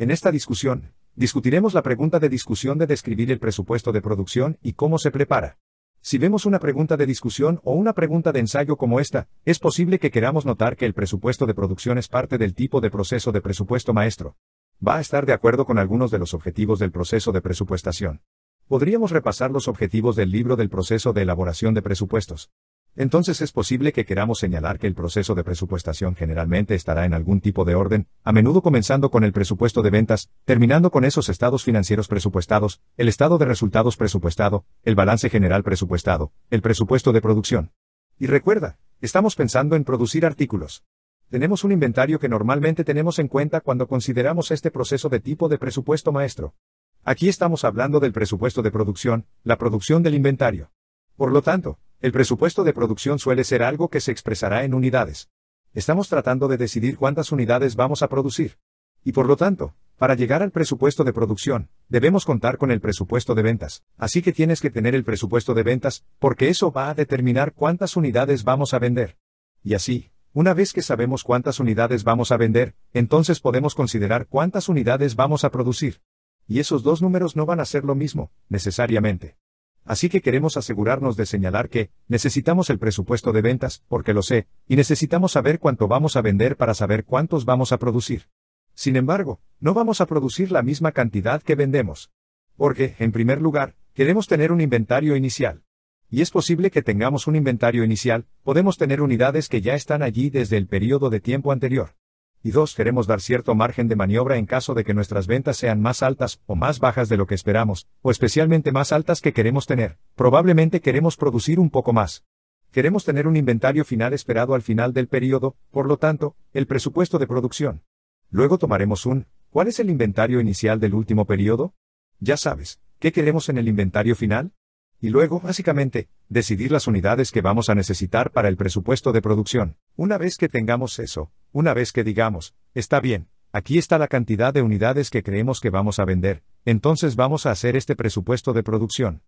En esta discusión, discutiremos la pregunta de discusión de describir el presupuesto de producción y cómo se prepara. Si vemos una pregunta de discusión o una pregunta de ensayo como esta, es posible que queramos notar que el presupuesto de producción es parte del tipo de proceso de presupuesto maestro. Va a estar de acuerdo con algunos de los objetivos del proceso de presupuestación. Podríamos repasar los objetivos del libro del proceso de elaboración de presupuestos. Entonces es posible que queramos señalar que el proceso de presupuestación generalmente estará en algún tipo de orden, a menudo comenzando con el presupuesto de ventas, terminando con esos estados financieros presupuestados, el estado de resultados presupuestado, el balance general presupuestado, el presupuesto de producción. Y recuerda, estamos pensando en producir artículos. Tenemos un inventario que normalmente tenemos en cuenta cuando consideramos este proceso de tipo de presupuesto maestro. Aquí estamos hablando del presupuesto de producción, la producción del inventario. Por lo tanto, el presupuesto de producción suele ser algo que se expresará en unidades. Estamos tratando de decidir cuántas unidades vamos a producir. Y por lo tanto, para llegar al presupuesto de producción, debemos contar con el presupuesto de ventas. Así que tienes que tener el presupuesto de ventas, porque eso va a determinar cuántas unidades vamos a vender. Y así, una vez que sabemos cuántas unidades vamos a vender, entonces podemos considerar cuántas unidades vamos a producir. Y esos dos números no van a ser lo mismo, necesariamente. Así que queremos asegurarnos de señalar que, necesitamos el presupuesto de ventas, porque lo sé, y necesitamos saber cuánto vamos a vender para saber cuántos vamos a producir. Sin embargo, no vamos a producir la misma cantidad que vendemos. Porque, en primer lugar, queremos tener un inventario inicial. Y es posible que tengamos un inventario inicial, podemos tener unidades que ya están allí desde el periodo de tiempo anterior. Y dos, queremos dar cierto margen de maniobra en caso de que nuestras ventas sean más altas o más bajas de lo que esperamos, o especialmente más altas que queremos tener. Probablemente queremos producir un poco más. Queremos tener un inventario final esperado al final del periodo, por lo tanto, el presupuesto de producción. Luego tomaremos un, ¿cuál es el inventario inicial del último periodo? Ya sabes, ¿qué queremos en el inventario final? Y luego, básicamente, decidir las unidades que vamos a necesitar para el presupuesto de producción. Una vez que tengamos eso, una vez que digamos, está bien, aquí está la cantidad de unidades que creemos que vamos a vender, entonces vamos a hacer este presupuesto de producción.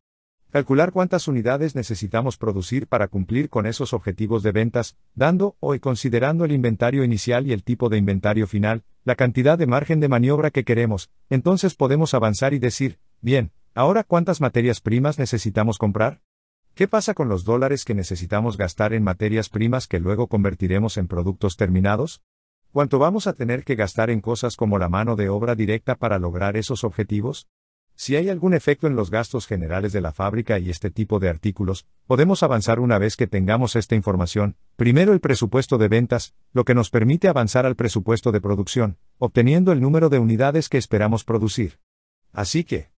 Calcular cuántas unidades necesitamos producir para cumplir con esos objetivos de ventas, dando o considerando el inventario inicial y el tipo de inventario final, la cantidad de margen de maniobra que queremos, entonces podemos avanzar y decir, bien, ahora cuántas materias primas necesitamos comprar? ¿Qué pasa con los dólares que necesitamos gastar en materias primas que luego convertiremos en productos terminados? ¿Cuánto vamos a tener que gastar en cosas como la mano de obra directa para lograr esos objetivos? Si hay algún efecto en los gastos generales de la fábrica y este tipo de artículos, podemos avanzar una vez que tengamos esta información. Primero el presupuesto de ventas, lo que nos permite avanzar al presupuesto de producción, obteniendo el número de unidades que esperamos producir. Así que,